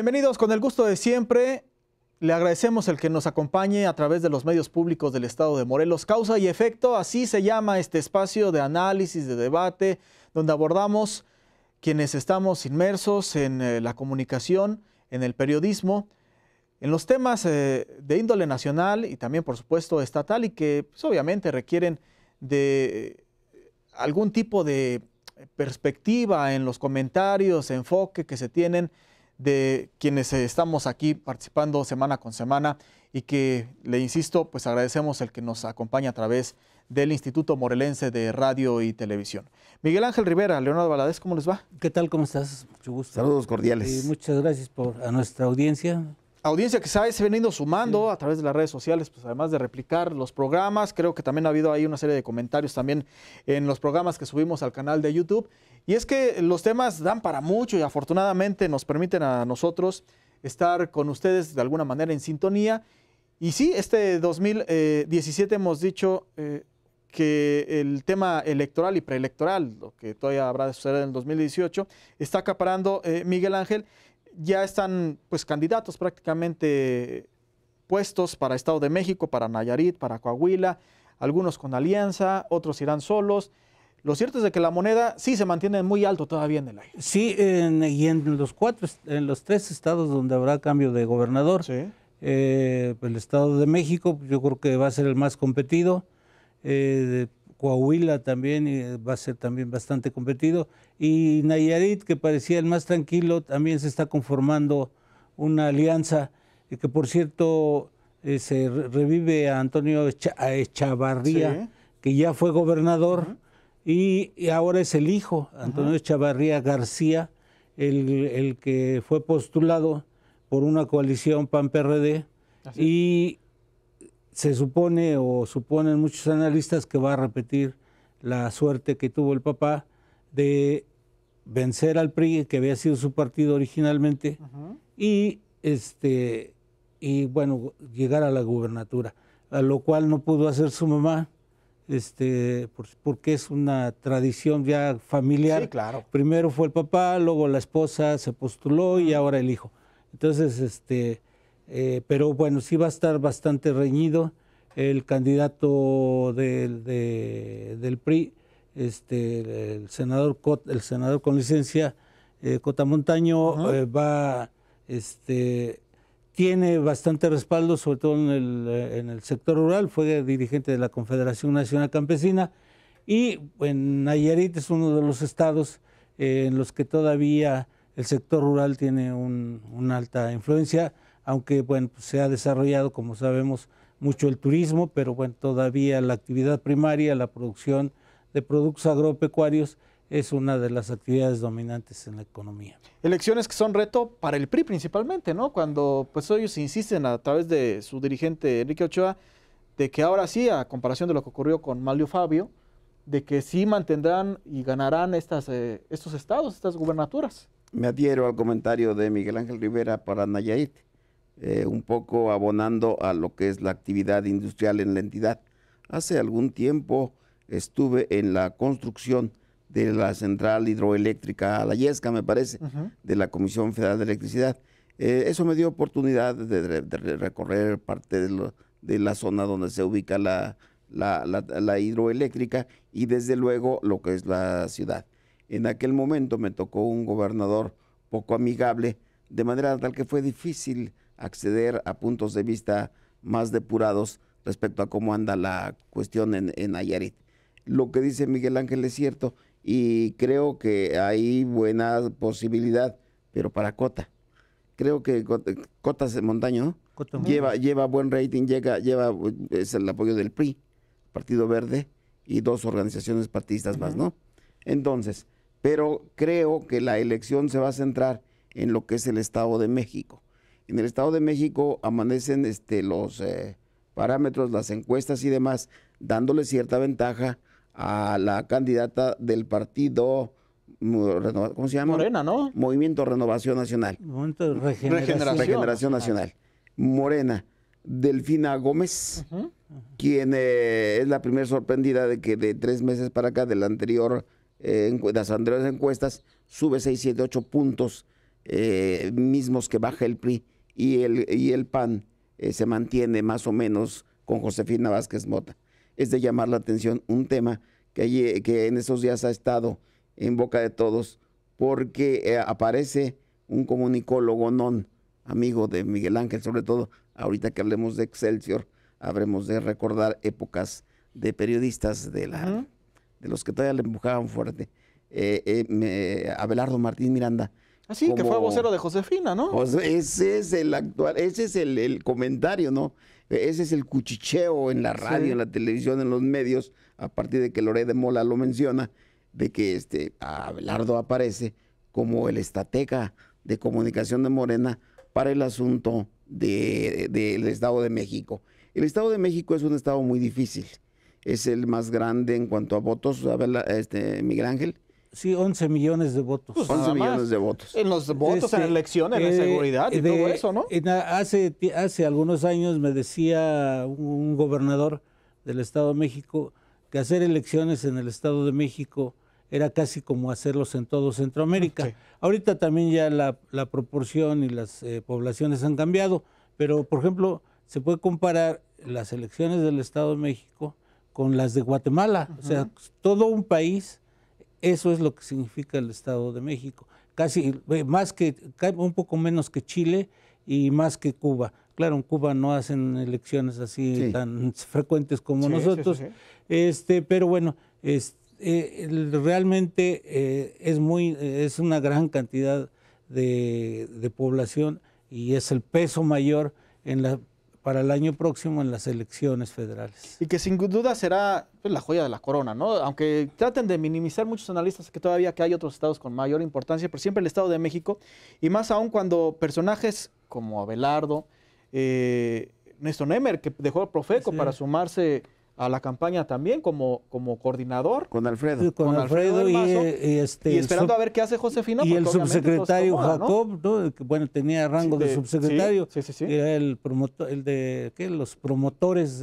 Bienvenidos con el gusto de siempre. Le agradecemos el que nos acompañe a través de los medios públicos del estado de Morelos. Causa y efecto, así se llama este espacio de análisis, de debate, donde abordamos quienes estamos inmersos en eh, la comunicación, en el periodismo, en los temas eh, de índole nacional y también, por supuesto, estatal y que pues, obviamente requieren de algún tipo de perspectiva en los comentarios, enfoque que se tienen de quienes estamos aquí participando semana con semana y que, le insisto, pues agradecemos el que nos acompaña a través del Instituto Morelense de Radio y Televisión. Miguel Ángel Rivera, Leonardo Valadez, ¿cómo les va? ¿Qué tal? ¿Cómo estás? Mucho gusto. Saludos cordiales. Y muchas gracias por a nuestra audiencia audiencia que sabe, se ha venido sumando a través de las redes sociales, pues además de replicar los programas, creo que también ha habido ahí una serie de comentarios también en los programas que subimos al canal de YouTube. Y es que los temas dan para mucho y afortunadamente nos permiten a nosotros estar con ustedes de alguna manera en sintonía. Y sí, este 2017 hemos dicho eh, que el tema electoral y preelectoral, lo que todavía habrá de suceder en el 2018, está acaparando eh, Miguel Ángel ya están pues candidatos prácticamente puestos para Estado de México, para Nayarit, para Coahuila, algunos con alianza, otros irán solos. Lo cierto es de que la moneda sí se mantiene muy alto todavía en el aire. Sí, y en los cuatro, en los tres estados donde habrá cambio de gobernador, eh, el estado de México, yo creo que va a ser el más competido. Eh, Coahuila también eh, va a ser también bastante competido. Y Nayarit, que parecía el más tranquilo, también se está conformando una alianza y eh, que por cierto eh, se revive a Antonio Echavarría, que ya fue gobernador y, ahora es el hijo, Antonio Chavarría Echavarría García, el, que fue postulado por una coalición PAN-PRD. Y se supone o suponen muchos analistas que va a repetir la suerte que tuvo el papá de vencer al PRI, que había sido su partido originalmente, y este y bueno, llegar a la gubernatura, a lo cual no pudo hacer su mamá, este, porque es una tradición ya familiar. claro. Primero fue el papá, luego la esposa se postuló y ahora el hijo. Entonces, este, eh, pero bueno, sí va a estar bastante reñido. El candidato del, PRI, este, el senador el senador con licencia eh, Cotamontaño, eh, va, este, tiene bastante respaldo, sobre todo eh, en el, sector rural. Fue dirigente de la Confederación Nacional Campesina. Y en Nayarit es uno de los estados en los que todavía el sector rural tiene un, una alta influencia aunque bueno, pues, se ha desarrollado, como sabemos, mucho el turismo, pero bueno, todavía la actividad primaria, la producción de productos agropecuarios es una de las actividades dominantes en la economía. Elecciones que son reto para el PRI principalmente, ¿no? Cuando pues ellos insisten a través de su dirigente Enrique Ochoa de que ahora sí, a comparación de lo que ocurrió con Malio Fabio, de que sí mantendrán y ganarán estas, eh, estos estados, estas gubernaturas. Me adhiero al comentario de Miguel Ángel Rivera para Nayarit eh, un poco abonando a lo que es la actividad industrial en la entidad. Hace algún tiempo estuve en la construcción de la central hidroeléctrica La Yesca, me parece, de la Comisión Federal de Electricidad. Eh, eso me dio oportunidad de, recorrer parte de, la zona donde se ubica la, hidroeléctrica y desde luego lo que es la ciudad. En aquel momento me tocó un gobernador poco amigable, de manera tal que fue difícil acceder a puntos de vista más depurados respecto a cómo anda la cuestión en, en Nayarit. Lo que dice Miguel Ángel es cierto y creo que hay buena posibilidad, pero para Cota. Creo que Cota, Cota Montaño, lleva, lleva buen rating, llega, lleva, es el apoyo del PRI, Partido Verde y dos organizaciones partidistas más, ¿no? Entonces, pero creo que la elección se va a centrar en lo que es el Estado de México. En el Estado de México amanecen este, los eh, parámetros, las encuestas y demás, dándole cierta ventaja a la candidata del partido. Mm, ¿Cómo se llama? Morena, ¿no? Movimiento Renovación Nacional. Movimiento Regeneración. Nacional. Ah, Morena. Delfina Gómez, quien eh, es la primera sorprendida de que de tres meses para acá, eh, de anterior, las anteriores encuestas, sube 6, 7, 8 puntos, mismos que baja el PRI y el, PAN eh, se mantiene más o menos con Josefina Vázquez Mota. Es de llamar la atención un tema que, que en esos días ha estado en boca de todos porque eh, aparece un comunicólogo non, amigo de Miguel Ángel, sobre todo ahorita que hablemos de Excelsior, habremos de recordar épocas de periodistas de la... de los que todavía le empujaban fuerte, eh, Abelardo Martín Miranda, Así ah, que fue vocero de Josefina, ¿no? ese es el actual, ese es el, comentario, ¿no? Ese es el cuchicheo en la radio, en la televisión, en los medios, a partir de que Loré de Mola lo menciona, de que este Abelardo aparece como el estateca de comunicación de Morena para el asunto de, del Estado de México. El Estado de México es un estado muy difícil. Es el más grande en cuanto a votos, a este, Miguel Ángel. Sí, 11 millones de votos. 11 pues millones de votos. En los votos, en este, elecciones, en eh, seguridad y todo eso, ¿no? hace, hace algunos años me decía un gobernador del Estado de México que hacer elecciones en el Estado de México era casi como hacerlos en todo Centroamérica. Ahorita también ya la, proporción y las eh, poblaciones han cambiado, pero por ejemplo, se puede comparar las elecciones del Estado de México con las de Guatemala. O sea, todo un país eso es lo que significa el Estado de México. Casi más que un poco menos que Chile y más que Cuba. Claro, en Cuba no hacen elecciones así tan frecuentes como nosotros. este, pero bueno, es eh, realmente eh, es muy es una gran cantidad de población y es el peso mayor en la para el año próximo en las elecciones federales. Y que sin duda será pues, la joya de la corona, ¿no? Aunque traten de minimizar muchos analistas que todavía que hay otros estados con mayor importancia, pero siempre el Estado de México, y más aún cuando personajes como Abelardo, eh, Néstor Nemer, que dejó el Profeco para sumarse a la campaña también como, como coordinador. Con Alfredo. con, Alfredo, y, este, esperando a ver qué hace Josefina. Y el subsecretario Jacob, que bueno, tenía rango de, subsecretario. Sí, Era el, promotor, el de ¿qué? los promotores,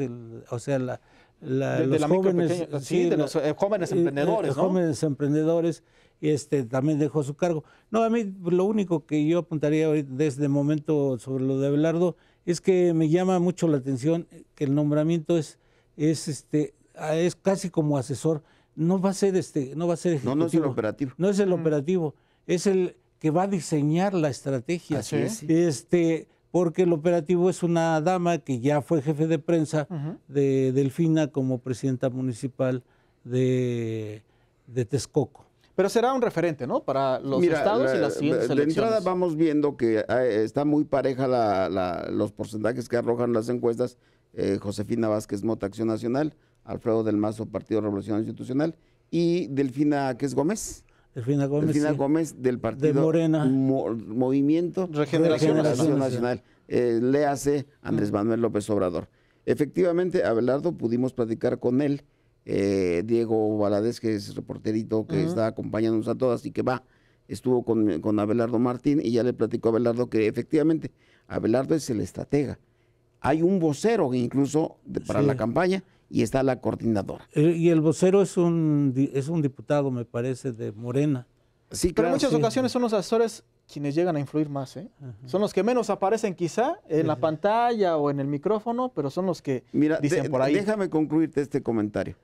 o sea, la, los jóvenes. sí, de los eh, eh, eh, jóvenes emprendedores. y jóvenes emprendedores. Este, también dejó su cargo. No, a mí lo único que yo apuntaría desde el este momento sobre lo de Abelardo es que me llama mucho la atención que el nombramiento es es este ah, es casi como asesor, no va a ser este, no va a ser ejecutivo, No, es el operativo. No es el mm. operativo, es el que va a diseñar la estrategia. es. Este, porque el operativo es una dama que ya fue jefe de prensa de Delfina como presidenta municipal de, de Texcoco. Pero será un referente, ¿no? Para los estados y las siguientes elecciones. entrada vamos viendo que eh, está muy pareja la, los porcentajes que arrojan las encuestas eh, Josefina Vázquez Mota, Acción Nacional, Alfredo del Mazo, Partido Revolucionario Institucional, y Delfina es Gómez. Delfina Gómez. Delfina Gómez del Partido de Morena. Movimiento Regeneración, Nacional. Eh, le hace Andrés Manuel López Obrador. Efectivamente, Abelardo, pudimos platicar con él. Eh, Diego Valadez, que es reporterito que está acompañándonos a todas y que va, estuvo con, con Abelardo Martín y ya le platicó a Abelardo que efectivamente Abelardo es el estratega hay un vocero incluso para la campaña y está la coordinadora. Eh, y el vocero es un, es un diputado, me parece, de Morena. Sí, claro, Pero en muchas ocasiones son los asesores quienes llegan a influir más. ¿eh? Son los que menos aparecen quizá en la pantalla o en el micrófono, pero son los que dicen por ahí. Déjame concluirte este comentario.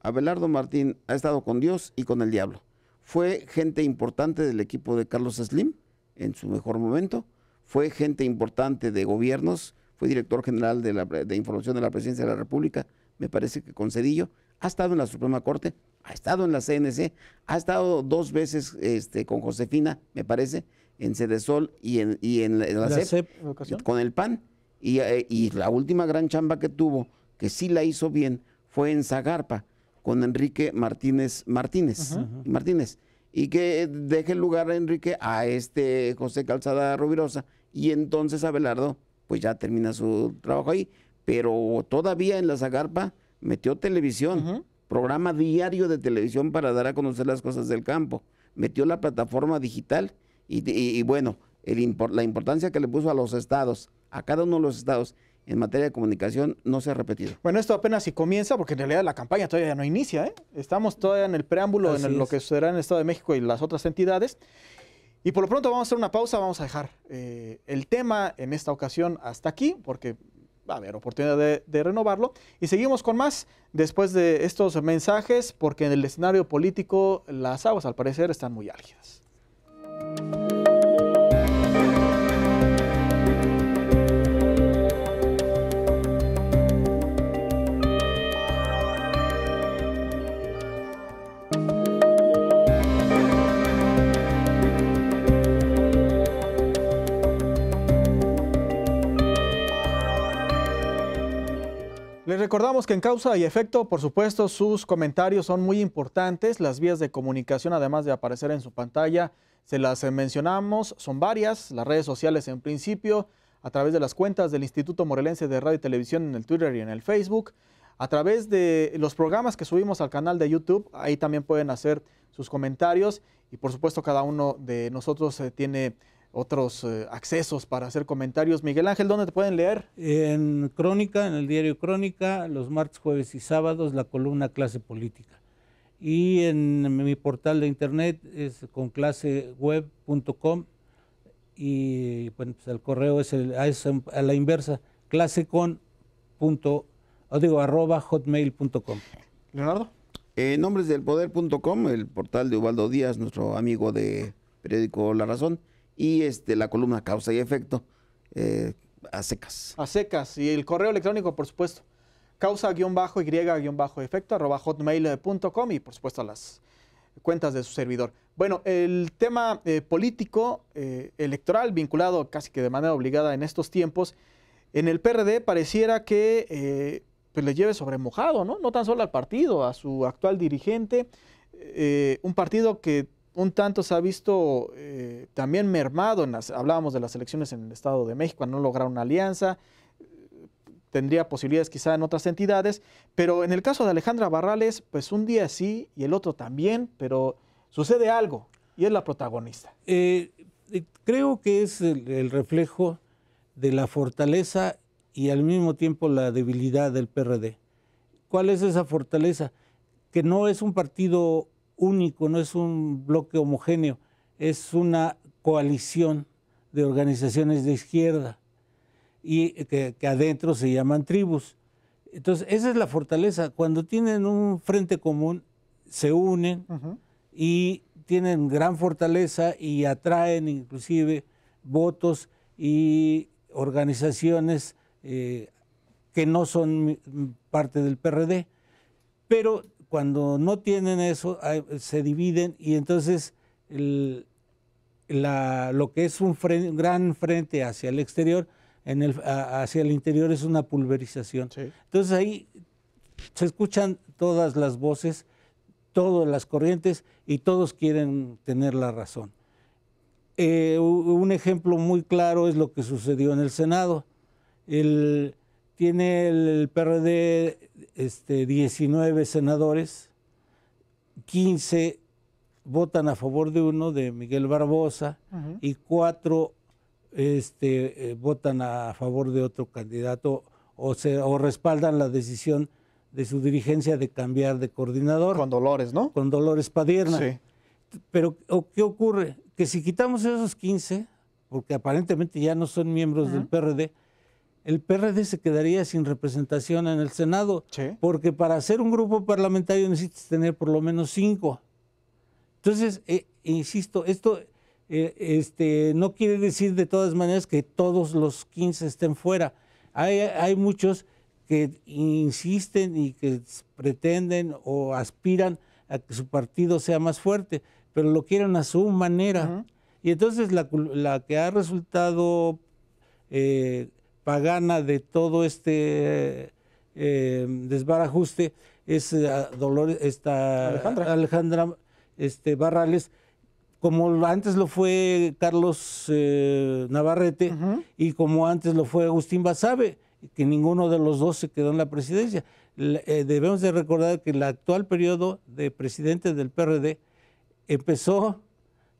Abelardo Martín ha estado con Dios y con el diablo. Fue gente importante del equipo de Carlos Slim en su mejor momento. Fue gente importante de gobiernos fue director general de, la, Información de la Presidencia de la República, me parece que con Cedillo, ha estado en la Suprema Corte, ha estado en la CNC, ha estado dos veces este, con Josefina, me parece, en Cedesol y en, y en la, CEP, e con el PAN. Eh, y, la última gran chamba que tuvo, que sí la hizo bien, fue en Zagarpa, con Enrique Martínez Martínez. Martínez. Y que deje el lugar, a Enrique, a este José Calzada Rubirosa y entonces Abelardo pues ya termina su trabajo ahí. Pero todavía en la Zagarpa metió televisión, programa diario de televisión para dar a conocer las cosas del campo. Metió la plataforma digital y, bueno, el la importancia que le puso a los estados, a cada uno de los estados en materia de comunicación no se ha repetido. Bueno, esto apenas si comienza, porque en realidad la campaña todavía no inicia. ¿eh? Estamos todavía en el preámbulo, de en lo que sucederá en el Estado de México y las otras entidades. Y por lo pronto vamos a hacer una pausa, vamos a dejar eh, el tema en esta ocasión hasta aquí, porque va a haber oportunidad de, de, renovarlo. Y seguimos con más después de estos mensajes, porque en el escenario político las aguas al parecer están muy álgidas. Les recordamos que en causa y efecto, por supuesto, sus comentarios son muy importantes. Las vías de comunicación, además de aparecer en su pantalla, se las eh, mencionamos, son varias. Las redes sociales en principio, a través de las cuentas del Instituto Morelense de Radio y Televisión en el Twitter y en el Facebook. A través de los programas que subimos al canal de YouTube, ahí también pueden hacer sus comentarios. Y por supuesto, cada uno de nosotros eh, tiene otros eh, accesos para hacer comentarios. Miguel Ángel, ¿dónde te pueden leer? En Crónica, en el diario Crónica, los martes, jueves y sábados, la columna Clase Política. Y en mi portal de internet es conclaseweb.com y pues el correo es, a la inversa, o digo, arroba hotmail.com. Leonardo. Eh, nombresdelpoder.com, el portal de Ubaldo Díaz, nuestro amigo de periódico La Razón y este, la columna causa y efecto eh, a secas. A secas. Y el correo electrónico, por supuesto. Causa-y-efecto arroba hotmail.com y por supuesto las cuentas de su servidor. Bueno, el tema eh, político eh, electoral vinculado casi que de manera obligada en estos tiempos, en el PRD pareciera que pues le lleve sobre mojado, ¿no? No tan solo al partido, a su actual dirigente, un partido que un tanto se ha visto eh, también mermado. hablábamos de las elecciones en el Estado de México, no lograr una alianza, eh, tendría posibilidades quizá en otras entidades, pero en el caso de Alejandra Barrales, pues un día sí y el otro también, pero sucede algo y es la protagonista. Eh, creo que es el reflejo de la fortaleza y al mismo tiempo la debilidad del PRD. ¿Cuál es esa fortaleza? Que no es un partido único, no es un bloque homogéneo, es una coalición de organizaciones de izquierda y que, adentro se llaman tribus. Entonces, esa es la fortaleza. Cuando tienen un frente común, se unen y tienen gran fortaleza y atraen inclusive votos y organizaciones eh, que no son parte del PRD. Pero cuando no tienen eso, se dividen y entonces lo que es un, gran frente hacia el exterior, hacia el interior es una pulverización. Entonces ahí se escuchan todas las voces, todas las corrientes y todos quieren tener la razón. Eh, un ejemplo muy claro es lo que sucedió en el Senado. El, tiene el PRD este, 19 senadores, 15 votan a favor de uno, de Miguel Barbosa, y cuatro este, eh, votan a favor de otro candidato o, o respaldan la decisión de su dirigencia de cambiar de coordinador. Con Dolores, ¿no? Con Dolores Padierna. Sí. Pero ¿qué ocurre? Que si quitamos esos 15, porque aparentemente ya no son miembros del PRD, el PRD se quedaría sin representación en el Senado, porque para hacer un grupo parlamentario necesitas tener por lo menos cinco. Entonces, eh, insisto, esto eh, este, no quiere decir de todas maneras que todos los 15 estén fuera. Hay, muchos que insisten y que pretenden o aspiran a que su partido sea más fuerte, pero lo quieren a su manera. Y entonces la, que ha resultado eh, pagana de todo este eh, desbarajuste es eh, Alejandra, este, Barrales, como antes lo fue Carlos eh, Navarrete y como antes lo fue Agustín Basabe, que ninguno de los dos se quedó en la presidencia. debemos de recordar que el actual periodo de presidente del PRD empezó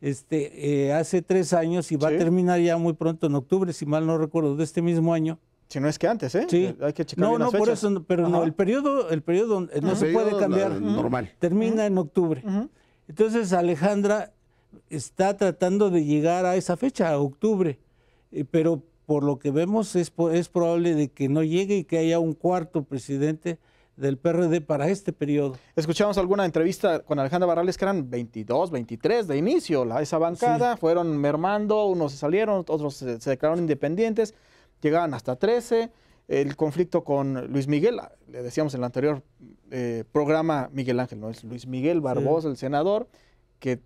este, eh, hace tres años y va a terminar ya muy pronto, en octubre, si mal no recuerdo, de este mismo año. Si no es que antes, ¿eh? eh hay que checar No, no, por eso, pero no, el periodo, el periodo no se puede cambiar. normal. Termina en octubre. Entonces Alejandra está tratando de llegar a esa fecha, a octubre, eh, pero por lo que vemos es, es probable de que no llegue y que haya un cuarto presidente del PRD para este periodo. Escuchamos alguna entrevista con Alejandra Barrales que eran 22, 23 de inicio, la, esa bancada, fueron mermando, unos se salieron, otros se, declararon independientes, llegaban hasta 13. El conflicto con Luis Miguel, le decíamos en el anterior eh, programa, Miguel Ángel, ¿no? Es Luis Miguel Barbosa, el senador, que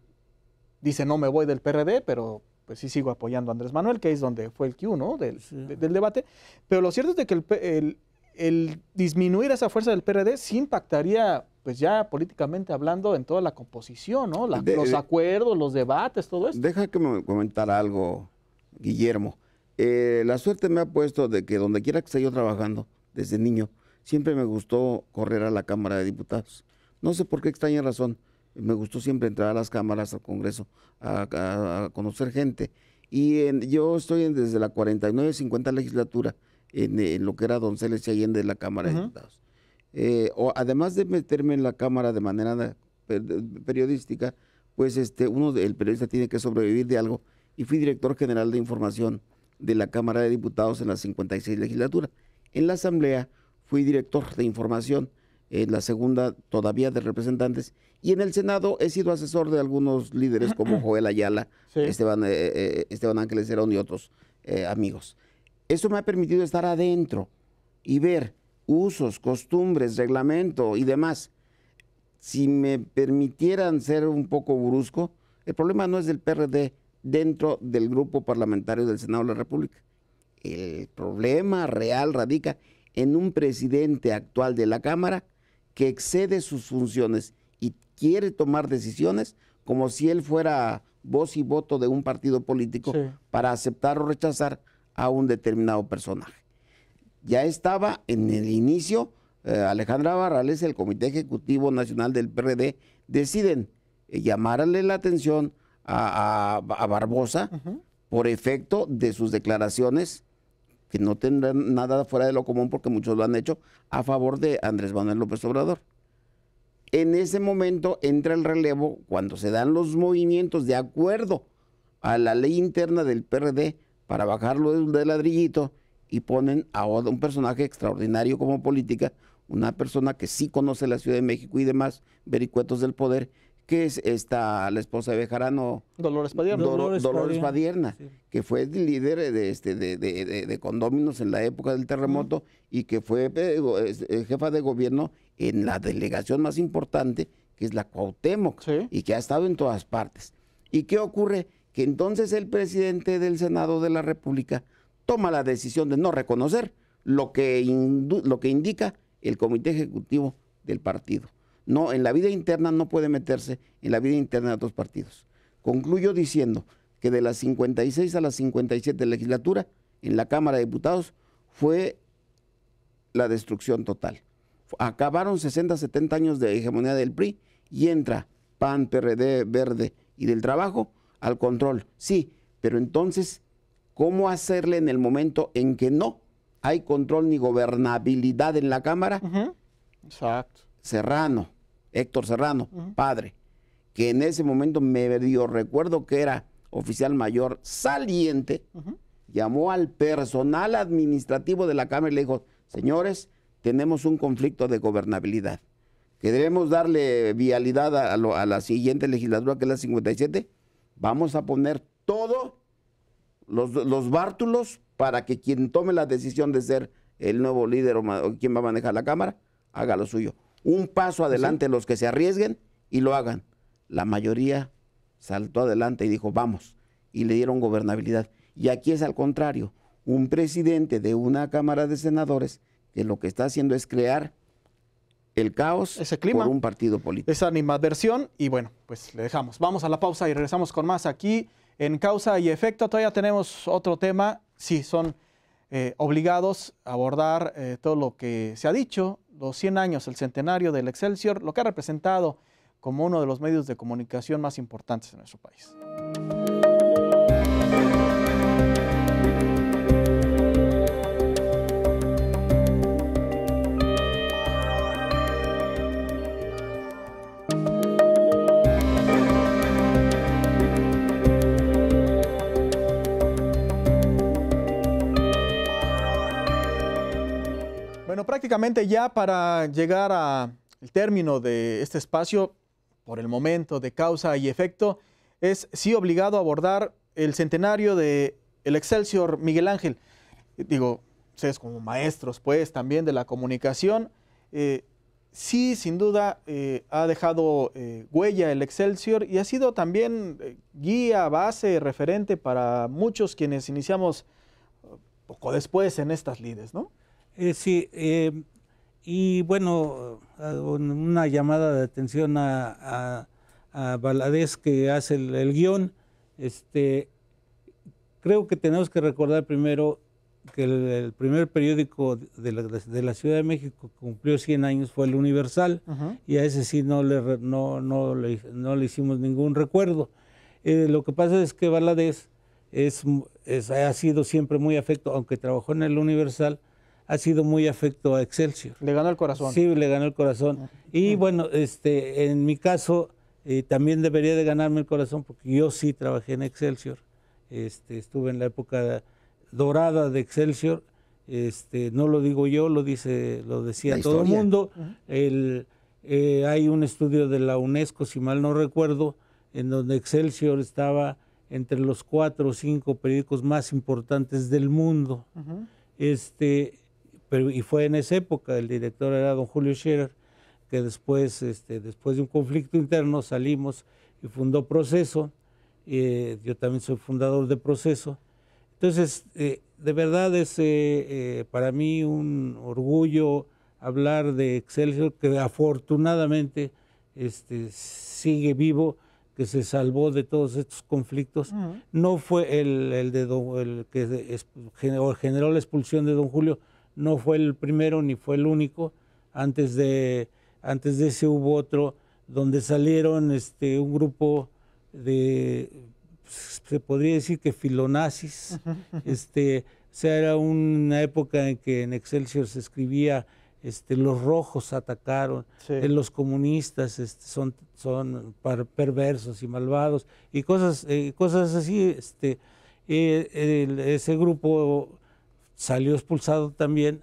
dice no me voy del PRD, pero pues sí sigo apoyando a Andrés Manuel, que es donde fue el Q, ¿no? Del, debate. Pero lo cierto es de que el, el, el disminuir esa fuerza del PRD sí impactaría, pues ya políticamente hablando, en toda la composición, ¿no? los eh, acuerdos, los debates, todo eso. Deja que me comentara algo, Guillermo. Eh, la suerte me ha puesto de que donde quiera que esté yo trabajando, desde niño, siempre me gustó correr a la Cámara de Diputados. No sé por qué extraña razón. Me gustó siempre entrar a las cámaras, al Congreso, a, conocer gente. Y yo estoy desde la 49-50 legislatura en, lo que era don y Allende de la Cámara de Diputados. Eh, o además de meterme en la Cámara de manera periodística, pues este, uno, el periodista tiene que sobrevivir de algo. Y fui director general de información de la Cámara de Diputados en la 56 legislatura. En la Asamblea fui director de información, en la segunda todavía de representantes, y en el Senado he sido asesor de algunos líderes como Joel Ayala, eh, eh, Esteban, Ángeles Herón y otros amigos. Eso me ha permitido estar adentro y ver usos, costumbres, reglamento y demás. Si me permitieran ser un poco brusco, el problema no es del PRD dentro del grupo parlamentario del Senado de la República. El problema real radica en un presidente actual de la Cámara que excede sus funciones y quiere tomar decisiones como si él fuera voz y voto de un partido político para aceptar o rechazar a un determinado personaje. Ya estaba en el inicio, eh, Alejandra Barrales, el Comité Ejecutivo Nacional del PRD, deciden eh, llamarle la atención a, Barbosa por efecto de sus declaraciones que no tendrán nada fuera de lo común porque muchos lo han hecho, a favor de Andrés Manuel López Obrador. En ese momento entra el relevo cuando se dan los movimientos de acuerdo a la ley interna del PRD para bajarlo de, ladrillito y ponen a un personaje extraordinario como política, una persona que sí conoce la Ciudad de México y demás, vericuetos del poder, que es esta, la esposa de Bejarano. Dolores Padierna. Dolores, Padierna, que fue líder de, este, de, de, de, condóminos en la época del terremoto y que fue eh, eh, jefa de gobierno en la delegación más importante, que es la Cuauhtémoc, y que ha estado en todas partes. ¿Y qué ocurre? que entonces el presidente del Senado de la República toma la decisión de no reconocer lo que, lo que indica el comité ejecutivo del partido. No, en la vida interna no puede meterse en la vida interna de otros partidos. Concluyo diciendo que de las 56 a las 57 legislatura en la Cámara de Diputados fue la destrucción total. Acabaron 60, 70 años de hegemonía del PRI y entra PAN, PRD, Verde y del Trabajo al control. Sí, pero entonces, ¿cómo hacerle en el momento en que no hay control ni gobernabilidad en la Cámara? Exacto. Serrano, Héctor Serrano, padre, que en ese momento me dio recuerdo que era oficial mayor saliente, llamó al personal administrativo de la Cámara y le dijo, señores, tenemos un conflicto de gobernabilidad, que debemos darle vialidad a la siguiente legislatura, que es la 57, Vamos a poner todos los, bártulos para que quien tome la decisión de ser el nuevo líder o quien va a manejar la Cámara, haga lo suyo. Un paso pues adelante los que se arriesguen y lo hagan. La mayoría saltó adelante y dijo, vamos, y le dieron gobernabilidad. Y aquí es al contrario, un presidente de una Cámara de Senadores que lo que está haciendo es crear el caos ese clima, por un partido político. Esa animadversión y bueno, pues le dejamos. Vamos a la pausa y regresamos con más aquí en Causa y Efecto. Todavía tenemos otro tema. Sí, son eh, obligados a abordar eh, todo lo que se ha dicho, los 100 años, el centenario del Excelsior, lo que ha representado como uno de los medios de comunicación más importantes en nuestro país. prácticamente ya para llegar al término de este espacio, por el momento de causa y efecto, es sí obligado a abordar el centenario de el Excelsior Miguel Ángel. Digo, ustedes como maestros, pues, también de la comunicación, eh, sí, sin duda, eh, ha dejado eh, huella el Excelsior y ha sido también guía, base, referente para muchos quienes iniciamos poco después en estas lides, ¿no? Eh, sí, eh, y bueno, una llamada de atención a, a, que hace el, guión. Este, creo que tenemos que recordar primero que el, primer periódico de la, Ciudad de México que cumplió 100 años fue el Universal, y a ese sí no le, no, no le, hicimos ningún recuerdo. Eh, lo que pasa es que Valadez es, ha sido siempre muy afecto, aunque trabajó en el Universal, ha sido muy afecto a Excelsior. Le ganó el corazón. Sí, le ganó el corazón. Ah. Y ah. bueno, este, en mi caso eh, también debería de ganarme el corazón porque yo sí trabajé en Excelsior. Este, estuve en la época dorada de Excelsior. Este, no lo digo yo, lo dice, lo decía todo el mundo. Eh, hay un estudio de la UNESCO, si mal no recuerdo, en donde Excelsior estaba entre los cuatro o cinco periódicos más importantes del mundo. Este, y fue en esa época, el director era don Julio Scherer, que después, este, después de un conflicto interno salimos y fundó Proceso. Eh, yo también soy fundador de Proceso. Entonces, eh, de verdad es eh, para mí un orgullo hablar de Excelsior, que afortunadamente este, sigue vivo, que se salvó de todos estos conflictos. No fue el, el que generó la expulsión de don Julio, no fue el primero ni fue el único. Antes de, antes de ese hubo otro donde salieron este, un grupo de, se podría decir que filonazis. Este, o sea, era una época en que en Excelsior se escribía este, los rojos atacaron, eh, los comunistas este, son, son perversos y malvados y cosas, eh, cosas así. Este, eh, ese grupo salió expulsado también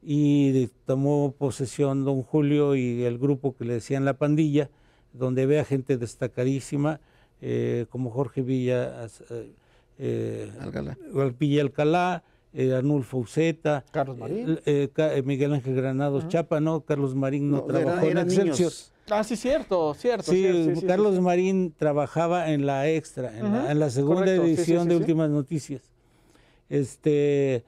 y tomó posesión don Julio y el grupo que le decían la pandilla, donde ve a gente destacadísima eh, como Jorge Villa, eh, eh, Alcalá. anul Alcalá, eh, Carlos Miguel Ángel Granados Chapa, ¿no? Carlos Marín no, trabajó en Ah, sí, cierto, cierto. Sí, Carlos Marín trabajaba en la extra, en, la, segunda edición de Últimas Noticias. Este,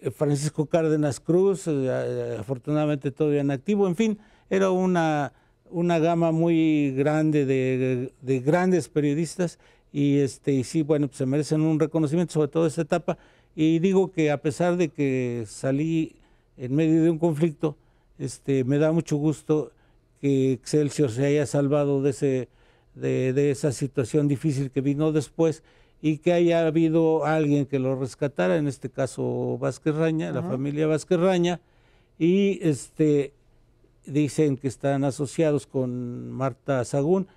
eh, Francisco Cárdenas Cruz, eh, eh, afortunadamente todavía en activo, en fin, era una, gama muy grande de, grandes periodistas y, este, sí, bueno, se merecen un reconocimiento, sobre todo esta etapa. Y digo que a pesar de que salí en medio de un conflicto, este, me da mucho gusto que Excelsior se haya salvado de, ese, de esa situación difícil que vino después y que haya habido alguien que lo rescatara, en este caso Vázquez Raña, la familia Vázquez Raña, y este, dicen que están asociados con Marta Sagún.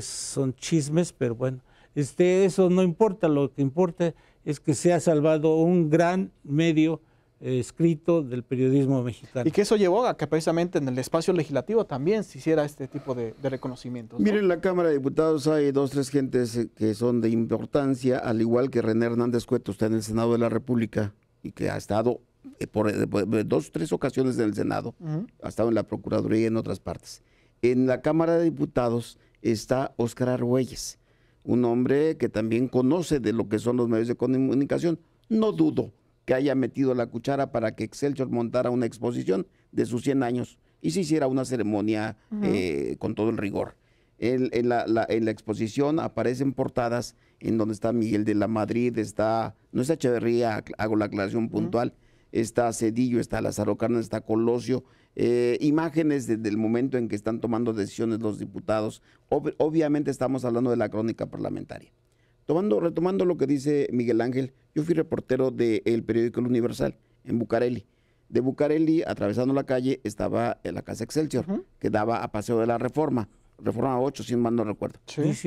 son chismes, pero bueno, este, eso no importa, lo que importa es que se ha salvado un gran medio escrito del periodismo mexicano. Y que eso llevó a que precisamente en el espacio legislativo también se hiciera este tipo de, de reconocimientos. Miren, en la Cámara de Diputados hay dos, tres gentes eh, que son de importancia, al igual que René Hernández Cueto, está en el Senado de la República y que ha estado eh, por, dos eh, dos, tres ocasiones en el Senado, ha estado en la Procuraduría y en otras partes. En la Cámara de Diputados está Óscar Argüelles, un hombre que también conoce de lo que son los medios de comunicación. No dudo que haya metido la cuchara para que Excelsior montara una exposición de sus 100 años y se hiciera una ceremonia eh, con todo el rigor. En, la, exposición aparecen portadas en donde está Miguel de la Madrid, está, no es Echeverría, hago la aclaración puntual, está Cedillo, está Lázaro está Colosio, eh, imágenes desde el momento en que están tomando decisiones los diputados. obviamente estamos hablando de la crónica parlamentaria. Tomando, retomando lo que dice Miguel Ángel, yo fui reportero del periódico El Universal en Bucareli. De Bucareli, atravesando la calle, estaba en eh, la casa Excelsior, que daba a Paseo de la Reforma. Reforma 8, si mal no recuerdo.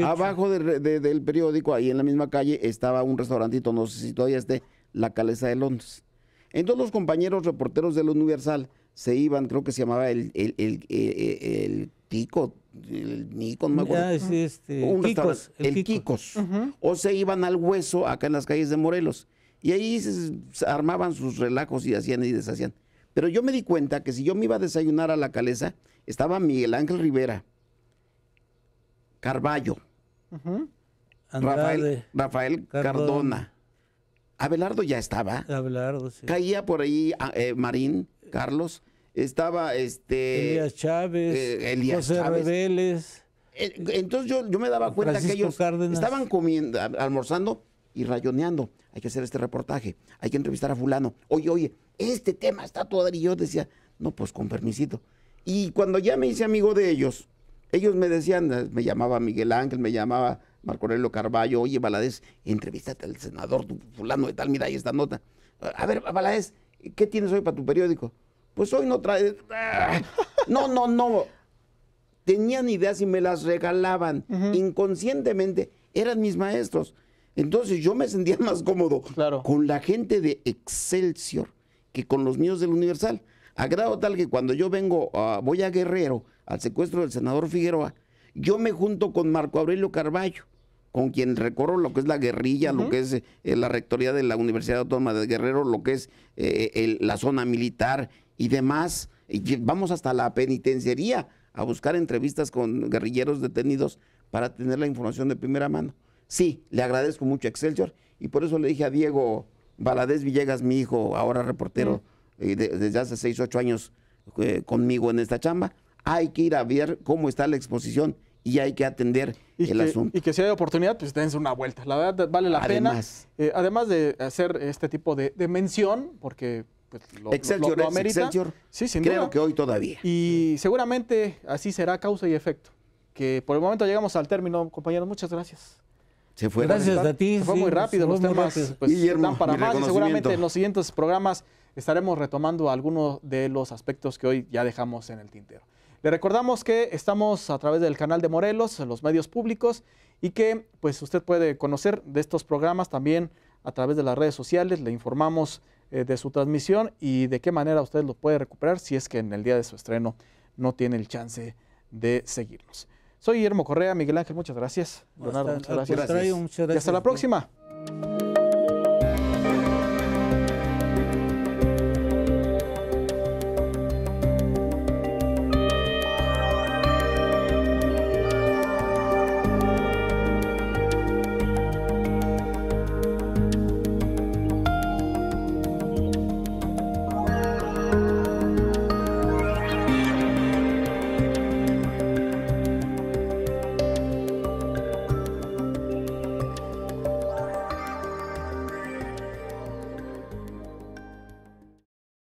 Abajo del periódico, ahí en la misma calle, estaba un restaurantito, no sé si todavía esté, La Caleza de Londres. Entonces los compañeros reporteros del Universal se iban, creo que se llamaba el, el, el eh, eh, Tico, el Nico, no me acuerdo. Ah, este, el, Kikos. O se iban al hueso acá en las calles de Morelos. Y ahí se, armaban sus relajos y hacían y deshacían. Pero yo me di cuenta que si yo me iba a desayunar a la caleza, estaba Miguel Ángel Rivera, Carballo, Rafael, Cardona. Abelardo ya estaba. Abelardo, sí. Caía por ahí ah, eh, Marín, Carlos estaba este Elías Chávez, eh, Elías José Chávez. Eh, entonces yo, me daba cuenta que ellos estaban comiendo, almorzando y rayoneando. Hay que hacer este reportaje, hay que entrevistar a fulano. Oye, oye, este tema está todo y yo decía, no, pues con permisito. Y cuando ya me hice amigo de ellos, ellos me decían, eh, me llamaba Miguel Ángel, me llamaba Marco Aurelio Carballo, oye, baladés entrevístate al senador fulano de tal, mira ahí esta nota. A ver, Balades ¿qué tienes hoy para tu periódico? pues hoy no trae. Ah, no, no, no. Tenían ideas y me las regalaban inconscientemente. Eran mis maestros. Entonces yo me sentía más cómodo claro. con la gente de Excelsior que con los niños del Universal. A grado tal que cuando yo vengo, ah, voy a Guerrero, al secuestro del senador Figueroa, yo me junto con Marco Aurelio Carballo, con quien recorro lo que es la guerrilla, lo que es eh, la rectoría de la Universidad Autónoma de Guerrero, lo que es eh, la zona militar, y demás. vamos hasta la penitenciaría a buscar entrevistas con guerrilleros detenidos para tener la información de primera mano. Sí, le agradezco mucho a Excelsior y por eso le dije a Diego Valadez Villegas, mi hijo, ahora reportero eh, desde hace 6, ocho años eh, conmigo en esta chamba, hay que ir a ver cómo está la exposición y hay que atender el asunto. Y que si hay oportunidad, pues dense una vuelta. La verdad, vale la pena. además eh, de hacer este tipo de mención, porque pues, lo, creo que hoy todavía. Y seguramente así será causa y efecto. Que por el momento llegamos al término, compañero Muchas gracias. Se fue Gracias a ti. fue muy rápido los temas. Pues, para más seguramente en los siguientes programas estaremos retomando algunos de los aspectos que hoy ya dejamos en el tintero. Le recordamos que estamos a través del canal de Morelos, en los medios públicos, y que pues usted puede conocer de estos programas también a través de las redes sociales. Le informamos eh, de su transmisión y de qué manera usted lo puede recuperar si es que en el día de su estreno no tiene el chance de seguirnos. Soy Guillermo Correa, Miguel Ángel, muchas gracias. Leonardo, muchas gracias. Y hasta la próxima.